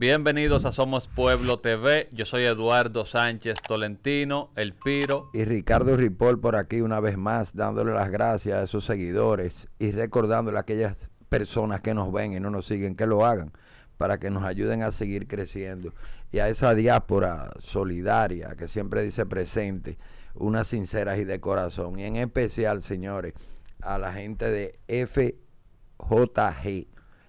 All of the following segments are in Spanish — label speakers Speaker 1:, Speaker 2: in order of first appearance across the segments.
Speaker 1: Bienvenidos a Somos Pueblo TV. Yo soy Eduardo Sánchez Tolentino, El Piro. Y
Speaker 2: Ricardo Ripoll por aquí una vez más, dándole las gracias a sus seguidores y recordándole a aquellas personas que nos ven y no nos siguen que lo hagan para que nos ayuden a seguir creciendo. Y a esa diáspora solidaria que siempre dice presente, unas sinceras y de corazón. Y en especial, señores, a la gente de FJG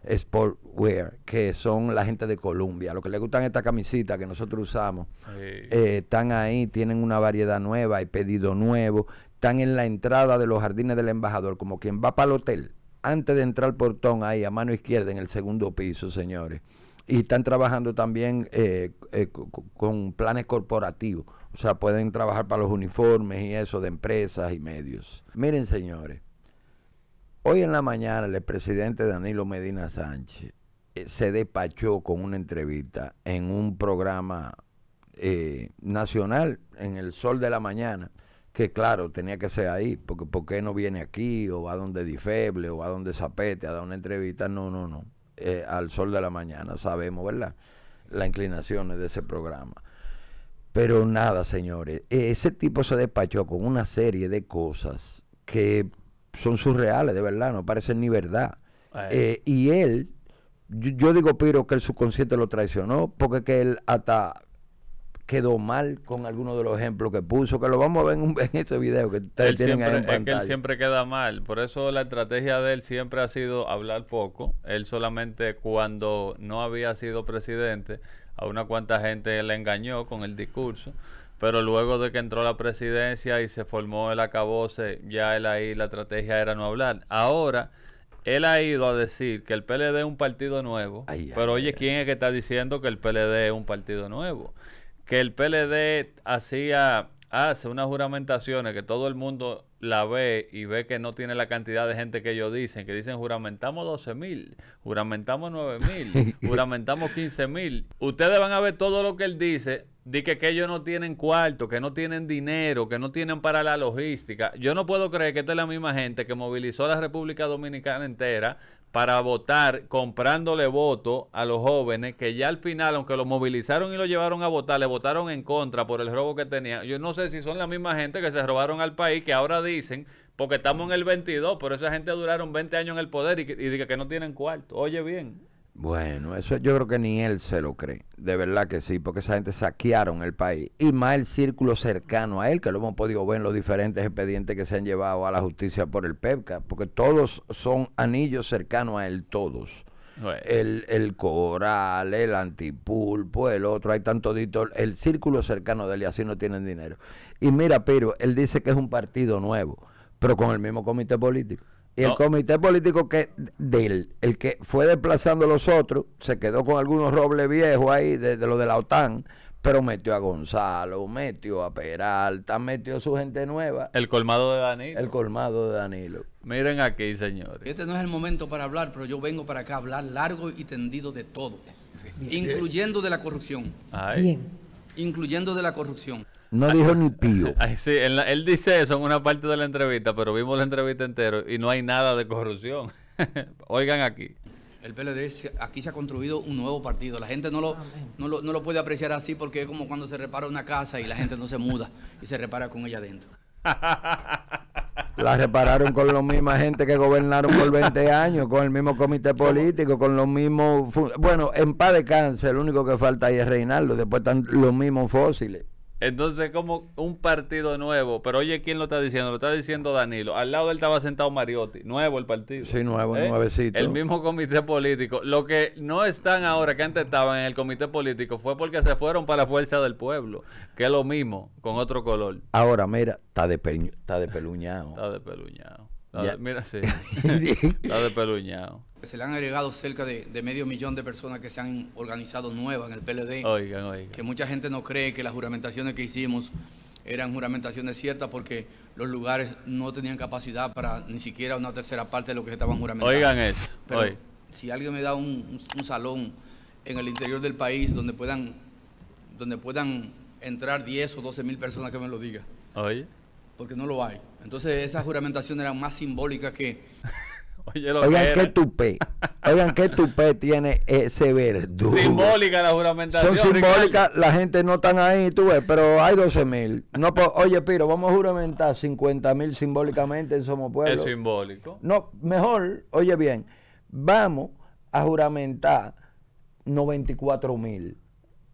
Speaker 2: Sportwear, que son la gente de Colombia. Lo que les gustan esta camisita que nosotros usamos, eh, están ahí, tienen una variedad nueva, hay pedido nuevo, están en la entrada de los jardines del embajador, como quien va para el hotel, antes de entrar al portón ahí a mano izquierda en el segundo piso, señores. Y están trabajando también eh, eh, con planes corporativos. O sea, pueden trabajar para los uniformes y eso de empresas y medios. Miren, señores, Hoy en la mañana el presidente Danilo Medina Sánchez eh, se despachó con una entrevista en un programa eh, nacional, en el sol de la mañana, que claro, tenía que ser ahí, porque ¿por qué no viene aquí o va donde Difeble o va donde Zapete a dar una entrevista? No, no, no, eh, al sol de la mañana, sabemos, ¿verdad? Las inclinaciones de ese programa. Pero nada, señores, ese tipo se despachó con una serie de cosas que son surreales, de verdad, no parecen ni verdad. Eh. Eh, y él, yo, digo, Piro, que el subconsciente lo traicionó, porque que él hasta quedó mal con algunos de los ejemplos que puso, que lo vamos a ver en, un, video que ustedes tienen ahí en Es que él
Speaker 1: siempre queda mal, por eso la estrategia de él siempre ha sido hablar poco, él solamente cuando no había sido presidente, a una cuanta gente le engañó con el discurso, pero luego de que entró la presidencia y se formó el acabose, ya él ahí la estrategia era no hablar. Ahora, él ha ido a decir que el PLD es un partido nuevo, pero oye, ¿quién es que está diciendo que el PLD es un partido nuevo? Que el PLD hacía hace unas juramentaciones que todo el mundo la ve y ve que no tiene la cantidad de gente que ellos dicen, que dicen juramentamos 12 mil, juramentamos 9 mil, juramentamos 15 mil. Ustedes van a ver todo lo que él dice, de que ellos no tienen cuarto, que no tienen dinero, que no tienen para la logística. Yo no puedo creer que esta es la misma gente que movilizó a la República Dominicana entera para votar comprándole voto a los jóvenes que ya al final, aunque lo movilizaron y lo llevaron a votar, le votaron en contra por el robo que tenían. Yo no sé si son la misma gente que se robaron al país, que ahora dicen, porque estamos en el 22, pero esa gente duraron 20 años en el poder y, que, que no tienen cuarto. Oye bien.
Speaker 2: Bueno, eso yo creo que ni él se lo cree, de verdad que sí, porque esa gente saquearon el país y más el círculo cercano a él, que lo hemos podido ver en los diferentes expedientes que se han llevado a la justicia por el PEPCA, porque todos son anillos cercanos a él, todos. El, coral, el antipulpo, el otro, hay tanto el círculo cercano de él y así no tienen dinero. Y mira, pero él dice que es un partido nuevo, pero con el mismo comité político. Y el comité político que de el que fue desplazando a los otros, se quedó con algunos robles viejos ahí, de, lo de la OTAN, pero metió a Gonzalo, metió a Peralta, metió a su gente nueva.
Speaker 1: El colmado de Danilo. El colmado de Danilo. Miren aquí, señores. Este
Speaker 3: no es el momento para hablar, pero yo vengo para acá a hablar largo y tendido de todo, incluyendo de la corrupción. Bien. Incluyendo de la corrupción.
Speaker 2: No dijo ni pío.
Speaker 1: él dice eso en una parte de la entrevista, pero vimos la entrevista entera y no hay nada de corrupción. Oigan aquí.
Speaker 3: El PLD, aquí se ha construido un nuevo partido. La gente no lo, no lo, no lo puede apreciar así porque es como cuando se repara una casa y la gente no se muda y se repara con ella adentro.
Speaker 2: La repararon con la misma gente que gobernaron por 20 años, con el mismo comité político, con los mismos... Bueno, en paz de cáncer, lo único que falta ahí es reinarlo. después están los mismos fósiles.
Speaker 1: Entonces, como un partido nuevo. Pero oye, ¿quién lo está diciendo? Lo está diciendo Danilo. Al lado él estaba sentado Mariotti. Nuevo el partido. Sí,
Speaker 2: nuevo, ¿Eh? nuevecito. El
Speaker 1: mismo comité político. Lo que no están ahora, que antes estaban en el comité político, fue porque se fueron para la fuerza del pueblo. Que es lo mismo, con otro color.
Speaker 2: Ahora, mira, está de, está de peluñado.
Speaker 1: está de peluñado. mira, sí. está de peluñado
Speaker 3: se le han agregado cerca de, medio millón de personas que se han organizado nuevas en el PLD. Oigan, oigan. Que mucha gente no cree que las juramentaciones que hicimos eran juramentaciones ciertas porque los lugares no tenían capacidad para ni siquiera una tercera parte de lo que se estaban juramentando. Oigan eso. si alguien me da un, salón en el interior del país donde puedan, donde puedan entrar 10 o 12 mil personas que me lo diga. Oye. Porque no lo hay. Entonces esas juramentaciones eran más simbólicas que... Oigan,
Speaker 1: que
Speaker 2: qué Oigan, que tupé tiene ese verdugo.
Speaker 1: Simbólica la juramentación. Son simbólicas, la gente
Speaker 2: no están ahí, tú ves, pero hay 12 mil. No, oye, Piro, vamos a juramentar 50 mil simbólicamente en Somos Pueblo. Es
Speaker 1: simbólico.
Speaker 2: No, mejor, oye bien, vamos a juramentar 94 mil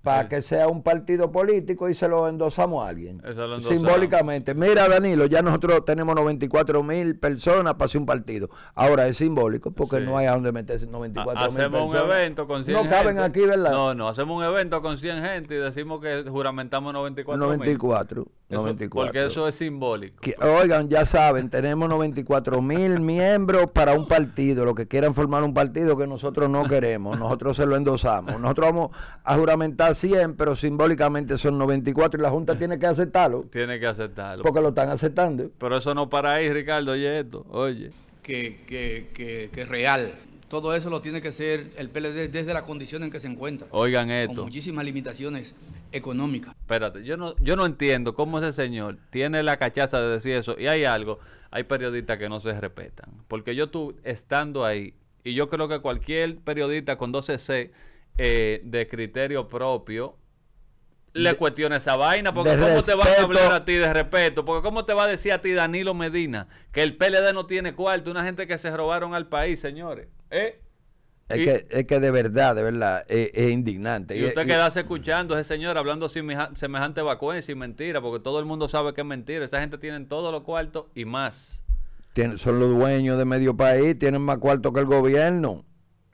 Speaker 2: para que sea un partido político y se lo endosamos a alguien. Simbólicamente. Mira, Danilo, ya nosotros tenemos 94 mil personas para hacer un partido. Ahora es simbólico porque no hay a dónde meterse 94 mil personas. Hacemos un evento con 100 No caben aquí, ¿verdad? No, no,
Speaker 1: hacemos un evento con 100 gente y decimos que juramentamos 94 94.
Speaker 2: 94. porque
Speaker 1: eso es simbólico.
Speaker 2: oigan, ya saben, tenemos 94 mil miembros para un partido, los que quieran formar un partido que nosotros no queremos, nosotros se lo endosamos. Nosotros vamos a juramentar 100, pero simbólicamente son 94 y la Junta tiene que aceptarlo.
Speaker 1: Tiene que aceptarlo. Porque
Speaker 2: lo están aceptando.
Speaker 1: Pero eso no para ahí, Ricardo, oye esto, oye. Que, que,
Speaker 3: que, que real. Todo eso lo tiene que hacer el PLD desde la condición en que se encuentra.
Speaker 1: Oigan esto. Con
Speaker 3: muchísimas limitaciones económicas.
Speaker 1: Espérate, yo no, yo no entiendo cómo ese señor tiene la cachaza de decir eso. Y hay algo, hay periodistas que no se respetan. Porque yo tú estando ahí, y yo creo que cualquier periodista con 12C eh, de criterio propio le cuestiona esa vaina, porque ¿cómo te van a hablar a ti de respeto? Porque ¿cómo te va a decir a ti Danilo Medina que el PLD no tiene cuarto? Una gente que se robaron al país, señores. ¿Eh? Es,
Speaker 2: que, de verdad, de verdad, es, indignante. Y usted quedase
Speaker 1: escuchando ese señor hablando sin semejante vacuencia y mentira, porque todo el mundo sabe que es mentira. Esa gente tiene todos los cuartos y más.
Speaker 2: son los dueños de medio país, tienen más cuartos que el gobierno.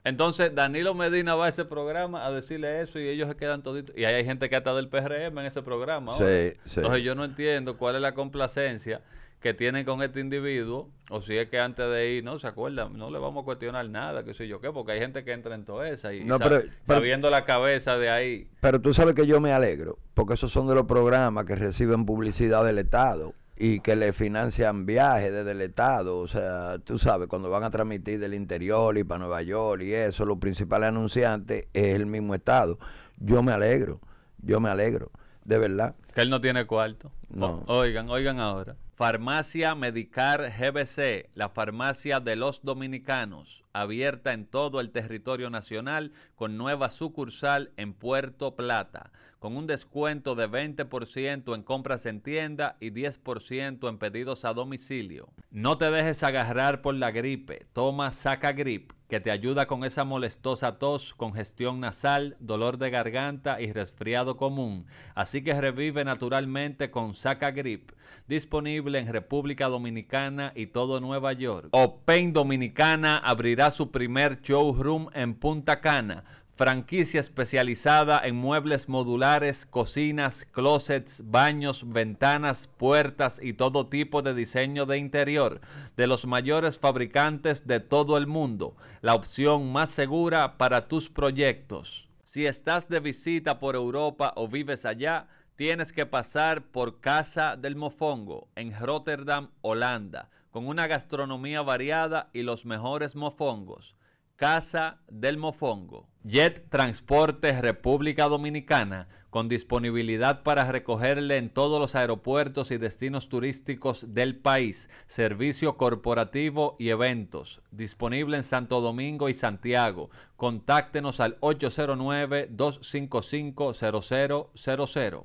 Speaker 1: Entonces, Danilo Medina va a ese programa a decirle eso y ellos se quedan toditos. Y hay gente que está del PRM en ese programa. Entonces, yo no entiendo cuál es la complacencia que tienen con este individuo, o si es que antes de ir, no se acuerdan, no le vamos a cuestionar nada, qué sé yo qué, porque hay gente que entra en todo eso y no, pero, la cabeza de ahí.
Speaker 2: Pero tú sabes que yo me alegro, porque esos son de los programas que reciben publicidad del Estado y que le financian viajes desde el Estado. O sea, tú sabes, cuando van a transmitir del interior y para Nueva York y eso, los principales anunciantes es el mismo Estado. Yo me alegro, yo me alegro de verdad.
Speaker 1: Que él no tiene cuarto. No. oigan, oigan ahora. Farmacia Medicar GBC, la farmacia de los dominicanos, abierta en todo el territorio nacional con nueva sucursal en Puerto Plata, con un descuento de 20% en compras en tienda y 10% en pedidos a domicilio. No te dejes agarrar por la gripe, toma Saca Grip que te ayuda con esa molestosa tos, congestión nasal, dolor de garganta y resfriado común. Así que revive naturalmente con Saca Grip, disponible en República Dominicana y todo Nueva York. Open Dominicana abrirá su primer showroom en Punta Cana franquicia especializada en muebles modulares, cocinas, closets, baños, ventanas, puertas y todo tipo de diseño de interior de los mayores fabricantes de todo el mundo, la opción más segura para tus proyectos. Si estás de visita por Europa o vives allá, tienes que pasar por Casa del Mofongo en Rotterdam, Holanda, con una gastronomía variada y los mejores mofongos. Casa del Mofongo. Jet Transporte República Dominicana, con disponibilidad para recogerle en todos los aeropuertos y destinos turísticos del país, servicio corporativo y eventos, disponible en Santo Domingo y Santiago. Contáctenos al 809-255-0000.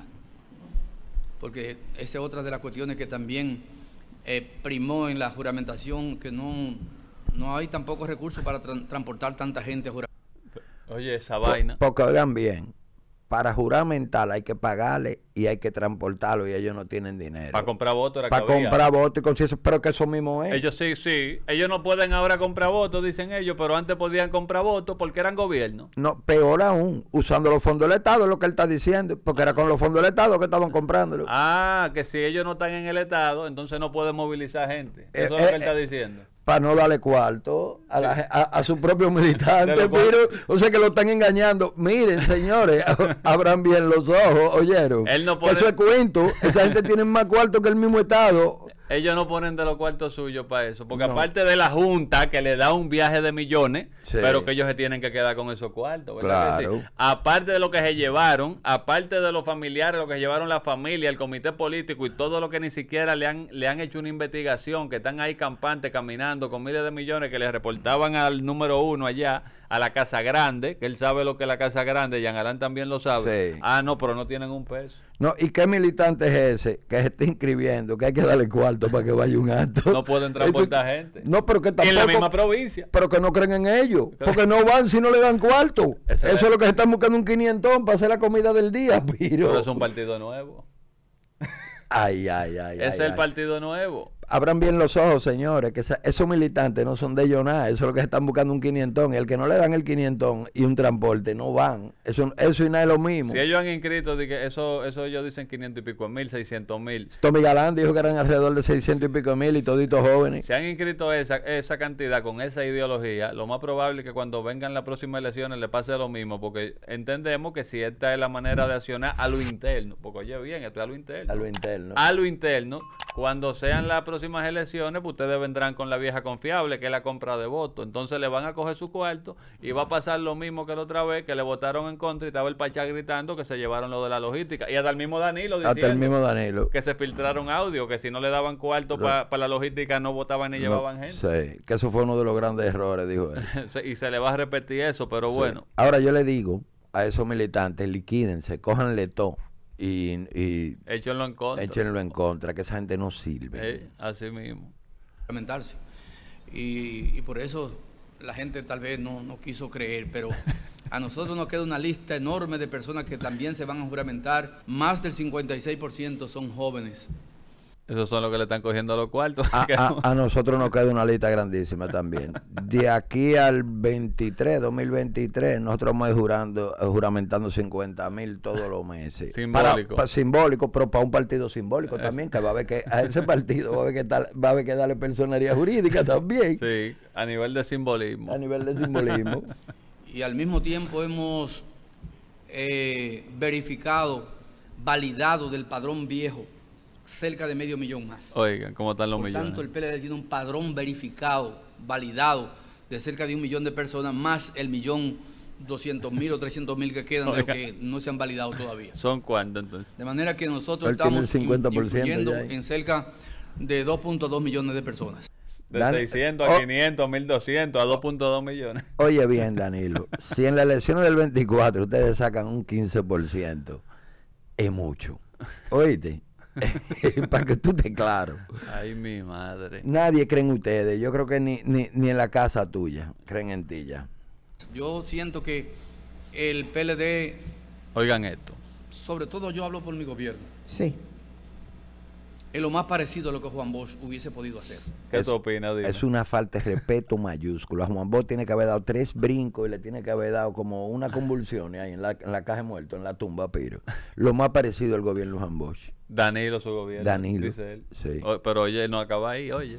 Speaker 3: Porque esa es otra de las cuestiones que también eh, primó en la juramentación, que no no hay tampoco recursos para transportar tanta gente a jurar. Oye, esa vaina.
Speaker 2: Porque oigan bien, para juramentar hay que pagarle y hay que transportarlo y ellos no tienen dinero. Para
Speaker 1: comprar votos Para comprar
Speaker 2: votos y conciencia, pero que eso mismo es. Ellos
Speaker 1: sí, sí. Ellos no pueden ahora comprar votos, dicen ellos, pero antes podían comprar votos porque eran gobierno.
Speaker 2: No, peor aún, usando los fondos del Estado, es lo que él está diciendo, porque era con los fondos del Estado que estaban comprándolo.
Speaker 1: Ah, que si ellos no están en el Estado, entonces no pueden movilizar gente. Eso eh, es lo eh, que él está eh, diciendo
Speaker 2: para no darle cuarto a, a, su propio militante, pero, o sea que lo están engañando. Miren, señores, abran bien los ojos, oyeron. no Eso es cuento, esa gente tiene más cuarto que el mismo Estado
Speaker 1: ellos no ponen de los cuartos suyos para eso. Porque aparte de la Junta que le da un viaje de millones, pero que ellos se tienen que quedar con esos cuartos. ¿verdad? Aparte de lo que se llevaron, aparte de los familiares, lo que llevaron la familia, el comité político y todo lo que ni siquiera le han, le han hecho una investigación, que están ahí campantes caminando con miles de millones que le reportaban al número uno allá, a la Casa Grande, que él sabe lo que es la Casa Grande, y Alain también lo sabe. Ah, no, pero no tienen un peso.
Speaker 2: No, ¿y qué militante es ese que se está inscribiendo? Que hay que darle cuarto para que vaya un acto. No
Speaker 1: puede entrar gente. No, pero que tampoco. En la misma provincia.
Speaker 2: Pero que no creen en ellos. Porque no van si no le dan cuarto. Eso, es lo que se están buscando un quinientón para hacer la comida del día, piro. Pero es un
Speaker 1: partido nuevo.
Speaker 2: Ay, ay, ay. Ese es el
Speaker 1: partido nuevo
Speaker 2: abran bien los ojos, señores, que esos militantes no son de ellos nada, eso es lo que están buscando un quinientón. El que no le dan el quinientón y un transporte, no van. Eso, y nada es lo mismo. Si ellos
Speaker 1: han inscrito, eso, ellos dicen quinientos y pico mil, seiscientos mil.
Speaker 2: Tommy Galán dijo que eran alrededor de seiscientos y pico mil y toditos jóvenes. Si
Speaker 1: han inscrito esa, cantidad con esa ideología, lo más probable es que cuando vengan las próximas elecciones les pase lo mismo, porque entendemos que si esta es la manera de accionar a lo interno, porque oye bien, esto es a lo interno. A lo
Speaker 2: interno. A
Speaker 1: lo interno, cuando sean la próximas elecciones, pues ustedes vendrán con la vieja confiable, que es la compra de votos. Entonces le van a coger su cuarto y va a pasar lo mismo que la otra vez, que le votaron en contra y estaba el Pachá gritando que se llevaron lo de la logística. Y hasta el mismo Danilo el mismo
Speaker 2: Danilo. que
Speaker 1: se filtraron audio, que si no le daban cuarto para la logística no votaban ni llevaban gente.
Speaker 2: Sí, que eso fue uno de los grandes errores, dijo
Speaker 1: él. y se le va a repetir eso, pero bueno.
Speaker 2: Ahora yo le digo a esos militantes, liquídense, cójanle todo y, y échenlo en contra. que esa gente no sirve. Eh,
Speaker 3: así mismo. Lamentarse. Y, por eso la gente tal vez no, no quiso creer, pero a nosotros nos queda una lista enorme de personas que también se van a juramentar. Más del 56% son jóvenes.
Speaker 1: Esos son los que le están cogiendo a los cuartos. A,
Speaker 2: nosotros nos queda una lista grandísima también. De aquí al 23, 2023, nosotros vamos jurando, eh, juramentando 50
Speaker 1: mil todos los meses. Simbólico.
Speaker 2: simbólico, pero para un partido simbólico también, que va a haber que a ese partido va a haber que, darle personería jurídica también.
Speaker 1: Sí, a nivel de simbolismo. A nivel de simbolismo. y al mismo tiempo hemos
Speaker 3: eh, verificado, validado del padrón viejo cerca de medio millón
Speaker 1: más. Oigan, ¿cómo están los millones? Por tanto, el
Speaker 3: PLD tiene un padrón verificado, validado, de cerca de un millón de personas, más el millón doscientos mil o trescientos mil que quedan los que no se han validado todavía. ¿Son cuántos entonces?
Speaker 1: De manera que nosotros estamos incluyendo
Speaker 3: en cerca de 2.2 millones de personas. De 600 a 500, 1200, a
Speaker 1: 2.2 millones.
Speaker 2: Oye bien, Danilo, si en las elecciones del 24 ustedes sacan un 15%, es mucho. Oíste, para que tú te claro. Ay, mi madre. Nadie cree en ustedes. Yo creo que ni, ni, ni en la casa tuya creen en ti ya.
Speaker 3: Yo siento que el PLD. Oigan esto. Sobre todo yo hablo por mi gobierno. Sí. Es lo más parecido a lo que Juan Bosch hubiese podido hacer.
Speaker 1: ¿Qué tú Es
Speaker 2: una falta de respeto mayúscula. Juan Bosch tiene que haber dado tres brincos y le tiene que haber dado como una convulsión ahí en la, caja de muerto, en la tumba, pero lo más parecido al gobierno de Juan Bosch.
Speaker 1: Danilo, su gobierno. Danilo. Dice él. pero oye, no acaba ahí, oye.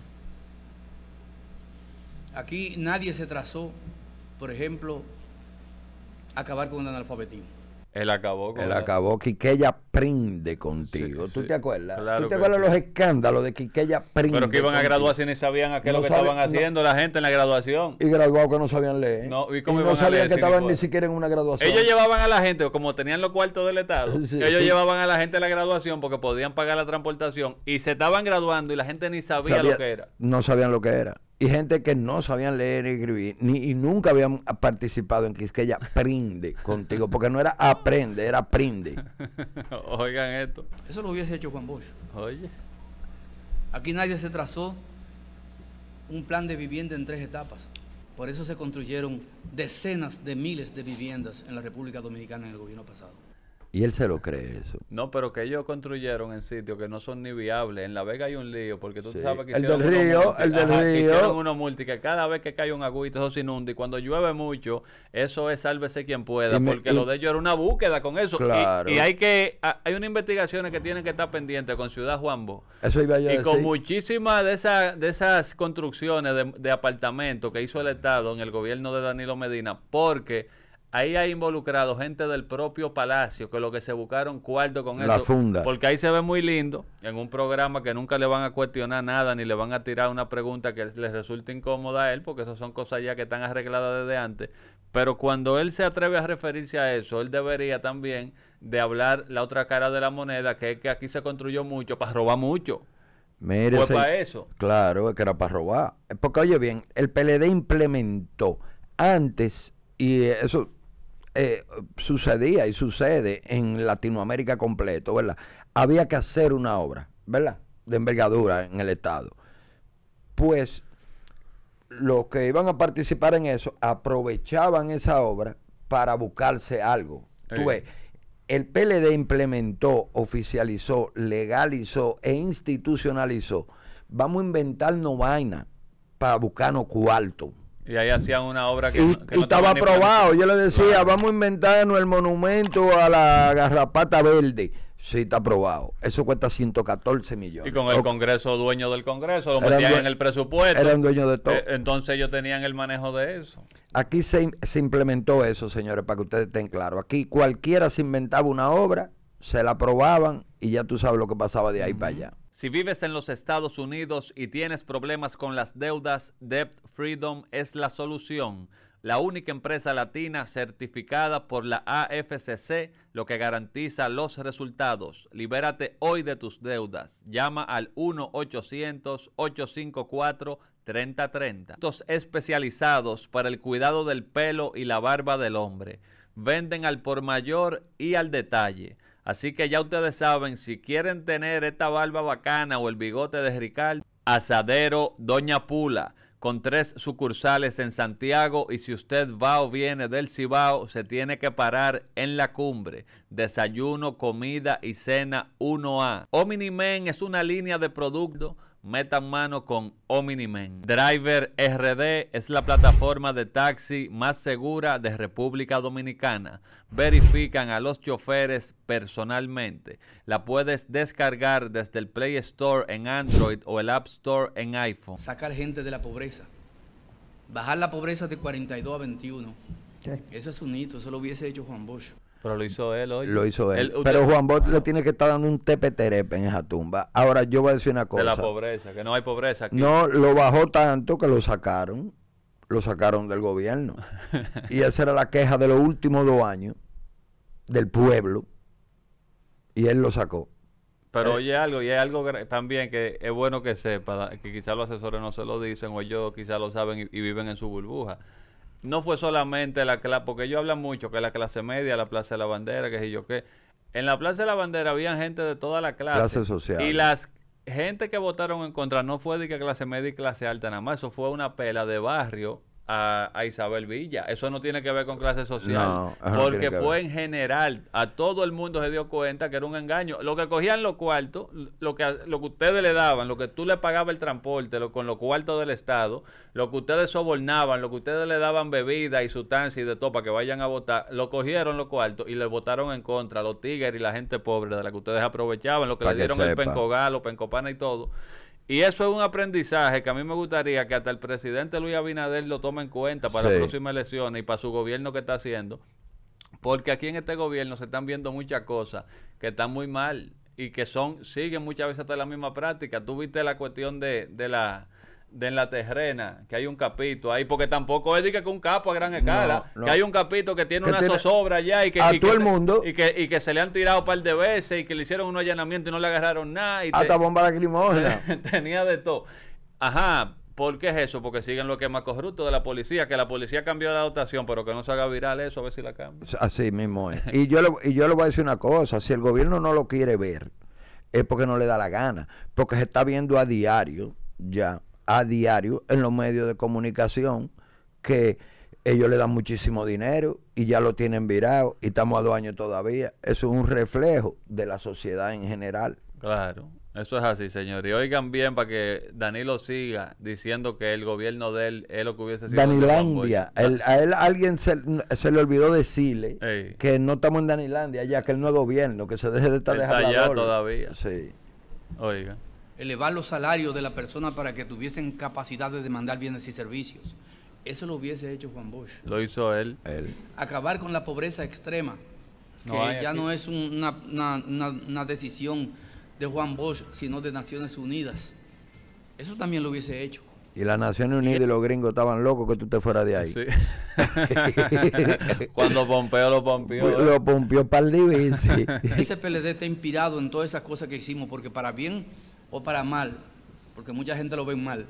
Speaker 1: Aquí nadie
Speaker 3: se trazó, por ejemplo, acabar con el analfabetismo.
Speaker 1: Él acabó con Él
Speaker 2: acabó. Quiqueya prende contigo. ¿Tú te acuerdas? ¿Tú te acuerdas los escándalos de Quiquella prende? Pero que iban a graduarse y ni
Speaker 1: sabían a qué es lo que estaban haciendo la gente en la graduación. Y
Speaker 2: graduados que no sabían leer. No, ¿y sabían que estaban ni siquiera en una graduación. Ellos
Speaker 1: llevaban a la gente, como tenían los cuartos del Estado, ellos llevaban a la gente a la graduación porque podían pagar la transportación y se estaban graduando y la gente ni sabía lo que era.
Speaker 2: No sabían lo que era y gente que no sabían leer y escribir ni, y nunca habían participado en que ella aprende contigo, porque no era aprende, era aprende.
Speaker 3: Oigan esto. Eso lo hubiese hecho Juan Bosch. Oye. Aquí nadie se trazó un plan de vivienda en tres etapas. Por eso se construyeron decenas de miles de viviendas en la República Dominicana en el gobierno pasado.
Speaker 2: Y él se lo cree eso.
Speaker 1: No, pero que ellos construyeron en sitios que no son ni viables. En La Vega hay un lío, porque tú sabes que... El del río, el del río. Hicieron una multi, que cada vez que cae un agüito eso se inunda. Y cuando llueve mucho, eso es sálvese quien pueda, porque lo de ellos era una búsqueda con eso. Y, hay que hay unas investigaciones que tienen que estar pendientes con Ciudad Juanbo.
Speaker 2: Eso iba a decir. Y con
Speaker 1: muchísimas de, esas de esas construcciones de, de apartamentos que hizo el Estado en el gobierno de Danilo Medina, porque Ahí hay involucrado gente del propio palacio que lo que se buscaron cuarto con la Funda. Porque ahí se ve muy lindo en un programa que nunca le van a cuestionar nada ni le van a tirar una pregunta que les resulte incómoda a él, porque esas son cosas ya que están arregladas desde antes. Pero cuando él se atreve a referirse a eso, él debería también de hablar la otra cara de la moneda, que es que aquí se construyó mucho para robar mucho.
Speaker 2: Mire, fue para eso. Claro, que era para robar. Porque oye bien, el PLD implementó antes y eso eh, sucedía y sucede en Latinoamérica completo, ¿verdad? Había que hacer una obra, ¿verdad? De envergadura en el Estado. Pues los que iban a participar en eso aprovechaban esa obra para buscarse algo. el PLD implementó, oficializó, legalizó e institucionalizó. Vamos a no vaina para buscarnos cuarto.
Speaker 1: Y ahí hacían una obra que, y, estaba aprobado. Yo le
Speaker 2: decía, vamos a inventarnos el monumento a la garrapata verde. Sí, está aprobado. Eso cuesta 114 millones. Y con el
Speaker 1: Congreso dueño del Congreso, lo metían en el presupuesto. Eran dueños de eh, todo. entonces ellos tenían el manejo de eso.
Speaker 2: Aquí se, implementó eso, señores, para que ustedes estén claros. Aquí cualquiera se inventaba una obra, se la aprobaban y ya tú sabes lo que pasaba de ahí para allá.
Speaker 1: Si vives en los Estados Unidos y tienes problemas con las deudas, Debt Freedom es la solución. La única empresa latina certificada por la AFCC, lo que garantiza los resultados. Libérate hoy de tus deudas. Llama al 1-800-854-3030. Estos especializados para el cuidado del pelo y la barba del hombre. Venden al por mayor y al detalle Así que ya ustedes saben, si quieren tener esta barba bacana o el bigote de Ricardo, Asadero Doña Pula, con tres sucursales en Santiago y si usted va o viene del Cibao, se tiene que parar en la cumbre. Desayuno, comida y cena 1A. Omnimen es una línea de productos metan mano con Ominimen. Driver RD es la plataforma de taxi más segura de República Dominicana. Verifican a los choferes personalmente. La puedes descargar desde el Play Store en Android o el App Store en iPhone.
Speaker 3: Sacar gente de la pobreza. Bajar la pobreza de 42 a 21. Eso es un hito, eso lo hubiese hecho Juan Bosch.
Speaker 1: Pero lo hizo él hoy. Lo hizo él. Pero Juan Bot le
Speaker 2: tiene que estar dando un tepeterepe en esa tumba. Ahora yo voy a decir una cosa. De la pobreza,
Speaker 1: que no hay pobreza aquí. No, lo bajó
Speaker 2: tanto que lo sacaron. Lo sacaron del gobierno. y esa era la queja de los últimos dos años del pueblo. Y él lo sacó.
Speaker 1: Pero eh. oye algo, y hay algo también que es bueno que sepa, que quizás los asesores no se lo dicen o ellos quizás lo saben y viven en su burbuja no fue solamente la clase, porque ellos hablan mucho que la clase media, la Plaza de la Bandera, que sé yo qué. En la Plaza de la Bandera había gente de toda la clase. social. Y las gente que votaron en contra no fue de que clase media y clase alta nada más, eso fue una pela de barrio a, Isabel Villa. Eso no tiene que ver con clase social. porque fue en general. A todo el mundo se dio cuenta que era un engaño. Lo que cogían los cuartos, lo que, lo que ustedes le daban, lo que tú le pagabas el transporte lo, con los cuartos del Estado, lo que ustedes sobornaban, lo que ustedes le daban bebida y sustancia y de todo para que vayan a votar, lo cogieron los cuartos y le votaron en contra los tigres y la gente pobre de la que ustedes aprovechaban, lo que le dieron el pencogalo, pencopana y todo. Y eso es un aprendizaje que a mí me gustaría que hasta el presidente Luis Abinader lo tome en cuenta para las próximas elecciones y para su gobierno que está haciendo. Porque aquí en este gobierno se están viendo muchas cosas que están muy mal y que son siguen muchas veces hasta la misma práctica. Tú viste la cuestión de, de la de en la terrena, que hay un capito ahí, porque tampoco es de que un capo a gran escala, que hay un capito que tiene una zozobra allá y que, todo el mundo. Y que, se le han tirado un par de veces y que le hicieron un allanamiento y no le agarraron nada. Y Hasta
Speaker 2: bomba lacrimógena.
Speaker 1: tenía de todo. Ajá, ¿por qué es eso? Porque siguen lo que es más corrupto de la policía, que la policía cambió la dotación, pero que no se haga viral eso, a ver si la cambia.
Speaker 2: Así mismo es. y, yo y yo le voy a decir una cosa, si el gobierno no lo quiere ver, es porque no le da la gana, porque se está viendo a diario ya a diario en los medios de comunicación que ellos le dan muchísimo dinero y ya lo tienen virado y estamos a dos años todavía. Eso es un reflejo de la sociedad en general.
Speaker 1: Claro, eso es así, señor. Y oigan bien para que Danilo siga diciendo que el gobierno de él es lo que hubiese sido. Danilandia.
Speaker 2: a él alguien se, le olvidó decirle que no estamos en Danilandia, ya que él no gobierno, que se deje de estar dejando. todavía. Sí. Oiga
Speaker 3: elevar los salarios de la persona para que tuviesen capacidad de demandar bienes y servicios. Eso lo hubiese hecho Juan Bosch.
Speaker 1: Lo hizo él.
Speaker 3: Acabar con la pobreza extrema,
Speaker 1: que ya no
Speaker 3: es una, decisión de Juan Bosch, sino de Naciones Unidas. Eso también lo hubiese hecho.
Speaker 2: Y las Naciones Unidas y, los gringos estaban locos que tú te fueras de
Speaker 1: ahí. Cuando Pompeo lo pompió. lo
Speaker 2: ¿eh? pompió para el Ese
Speaker 3: PLD está inspirado en todas esas cosas que hicimos, porque para bien o para mal, porque mucha gente lo ve mal.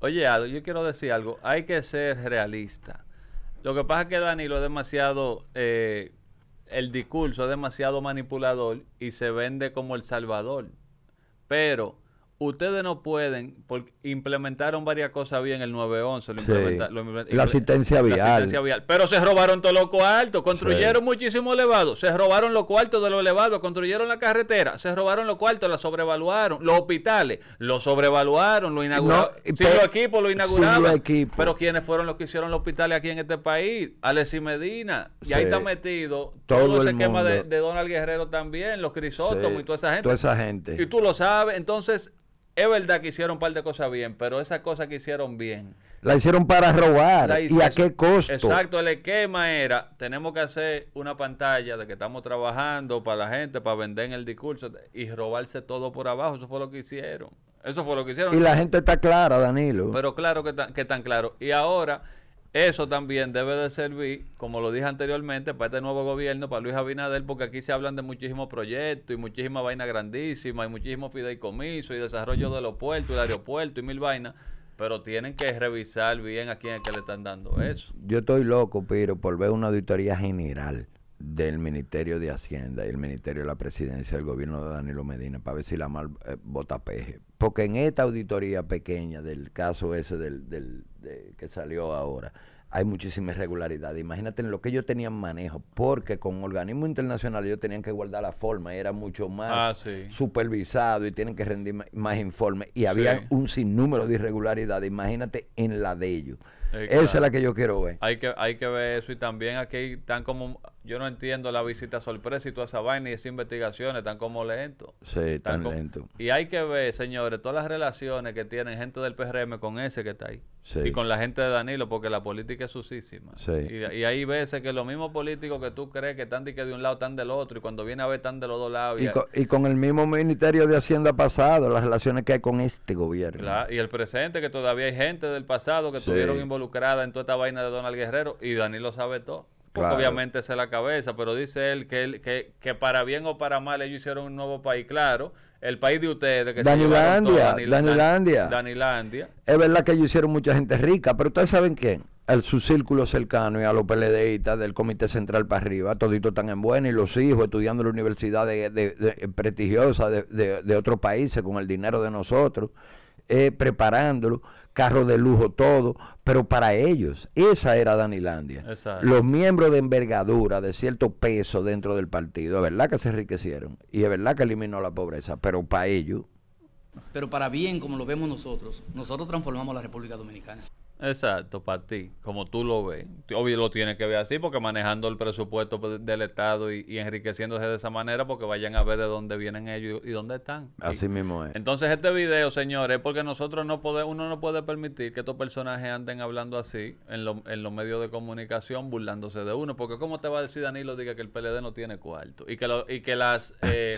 Speaker 1: Oye, yo quiero decir algo, hay que ser realista. Lo que pasa es que Danilo es demasiado, eh, el discurso es demasiado manipulador y se vende como el salvador. Pero ustedes no pueden, porque implementaron varias cosas bien el 911. Lo la asistencia vial. Pero se robaron todos los cuartos, construyeron muchísimos elevados, se robaron los cuartos de los elevados, construyeron la carretera, se robaron los cuartos, la sobrevaluaron, los hospitales, lo sobrevaluaron, lo inauguraron. No, sin los lo inauguraron. Pero ¿quiénes fueron los que hicieron los hospitales aquí en este país? Alexis Medina. Y ahí está metido todo, todo ese esquema de, Donald Guerrero también, los crisótomos y toda esa gente. Toda esa gente. Y tú lo sabes. Entonces, es verdad que hicieron un par de cosas bien, pero esas cosas que hicieron bien.
Speaker 2: La hicieron para robar. ¿Y a qué costo? Exacto,
Speaker 1: el esquema era, tenemos que hacer una pantalla de que estamos trabajando para la gente, para vender en el discurso y robarse todo por abajo. Eso fue lo que hicieron. Eso fue lo que hicieron. Y la gente
Speaker 2: está clara, Danilo.
Speaker 1: Pero claro que, están que tan claro. Y ahora eso también debe de servir, como lo dije anteriormente, para este nuevo gobierno, para Luis Abinader, porque aquí se hablan de muchísimos proyectos y muchísima vaina grandísima, y muchísimos fideicomisos y desarrollo de los puertos, aeropuerto y mil vainas, pero tienen que revisar bien a quién es que le están dando eso.
Speaker 2: Yo estoy loco, pero por ver una auditoría general del Ministerio de Hacienda y el Ministerio de la Presidencia del gobierno de Danilo Medina para ver si la mal eh, peje. Porque en esta auditoría pequeña del caso ese del, del que salió ahora, hay muchísima irregularidad. Imagínate lo que ellos tenían manejo, porque con organismos internacionales ellos tenían que guardar la forma, era mucho más ah, supervisado y tienen que rendir más informes. Y había un sinnúmero de irregularidades. Imagínate en la de ellos. Esa es la que yo quiero ver.
Speaker 1: Hay que, hay que ver eso y también aquí están como yo no entiendo la visita sorpresa y toda esa vaina y esas investigaciones tan como lento.
Speaker 2: Sí, tan, lento.
Speaker 1: Y hay que ver, señores, todas las relaciones que tienen gente del PRM con ese que está ahí. Y con la gente de Danilo, porque la política es susísima Y, y, hay veces que los mismos políticos que tú crees que están de, un lado, están del otro, y cuando viene a ver, están de los dos lados.
Speaker 2: Y, con, el mismo Ministerio de Hacienda pasado, las relaciones que hay con este gobierno.
Speaker 1: y el presente, que todavía hay gente del pasado que estuvieron involucradas en toda esta vaina de Donald Guerrero, y Danilo sabe todo obviamente esa es la cabeza, pero dice él que, que, para bien o para mal ellos hicieron un nuevo país, claro, el país de ustedes que Danilandia, se Danilandia, Danilandia.
Speaker 2: Es verdad que ellos hicieron mucha gente rica, pero ustedes saben quién, a su círculo cercano y a los PLDistas del Comité Central para arriba, toditos están en buena y los hijos estudiando en la universidad de, prestigiosa de, otros países con el dinero de nosotros, eh, preparándolo carro de lujo, todo, pero para ellos, esa era Danilandia. Los miembros de envergadura, de cierto peso dentro del partido, es verdad que se enriquecieron y es verdad que eliminó la pobreza, pero para ellos.
Speaker 3: Pero para bien, como lo vemos nosotros, nosotros transformamos la República Dominicana.
Speaker 1: Exacto, para ti, como tú lo ves. Obvio lo tienes que ver así porque manejando el presupuesto pues, del Estado y, enriqueciéndose de esa manera porque vayan a ver de dónde vienen ellos y, dónde están.
Speaker 2: Así mismo es.
Speaker 1: Entonces este video, señores, es porque nosotros no podemos, uno no puede permitir que estos personajes anden hablando así en, los medios de comunicación burlándose de uno. Porque ¿cómo te va a decir Danilo diga que el PLD no tiene cuarto? Y que, y que las eh,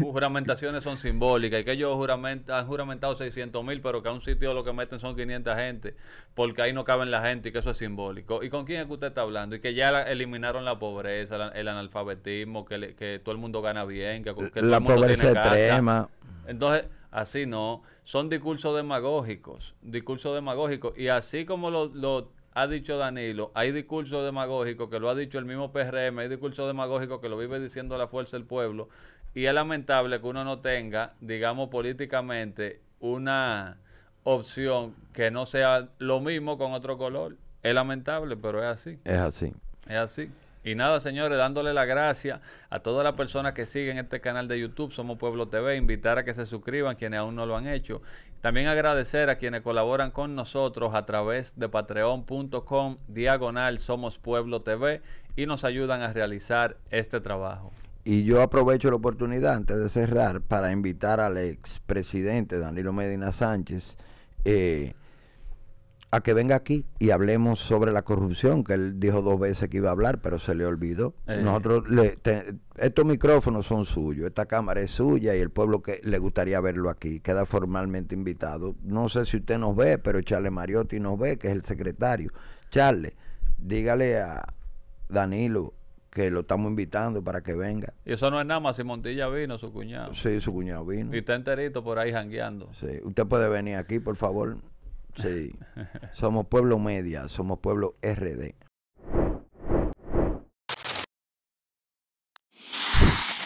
Speaker 1: juramentaciones son simbólicas y que ellos juramentan, han juramentado 600 mil pero que a un sitio lo que meten son 500 gente porque ahí no caben la gente y que eso es simbólico. ¿Y con quién es que usted está hablando? Y que ya eliminaron la pobreza, el analfabetismo, que, que, todo el mundo gana bien, que, la el mundo pobreza extrema. Entonces, así no. Son discursos demagógicos, discursos demagógicos. Y así como lo, ha dicho Danilo, hay discursos demagógicos que lo ha dicho el mismo PRM, hay discursos demagógicos que lo vive diciendo la fuerza del pueblo, y es lamentable que uno no tenga, digamos políticamente, una opción que no sea lo mismo con otro color. Es lamentable, pero es así. Es así. Es así. Y nada, señores, dándole la gracia a todas las personas que siguen este canal de YouTube, Somos Pueblo TV, invitar a que se suscriban quienes aún no lo han hecho. También agradecer a quienes colaboran con nosotros a través de patreon.com diagonal Somos Pueblo TV y nos ayudan a realizar este trabajo.
Speaker 2: Y yo aprovecho la oportunidad antes de cerrar para invitar al expresidente Danilo Medina Sánchez eh, a que venga aquí y hablemos sobre la corrupción, que él dijo dos veces que iba a hablar, pero se le olvidó. Eh. Nosotros, le, estos micrófonos son suyos, esta cámara es suya y el pueblo que le gustaría verlo aquí queda formalmente invitado. No sé si usted nos ve, pero Charles Mariotti nos ve, que es el secretario. Charles, dígale a Danilo, que lo estamos invitando para que venga.
Speaker 1: Y eso no es nada más si Montilla vino, su cuñado.
Speaker 2: Sí, su cuñado vino. Y está
Speaker 1: enterito por ahí jangueando.
Speaker 2: Sí, usted puede venir aquí, por favor. Sí. somos Pueblo Media,
Speaker 1: somos Pueblo RD.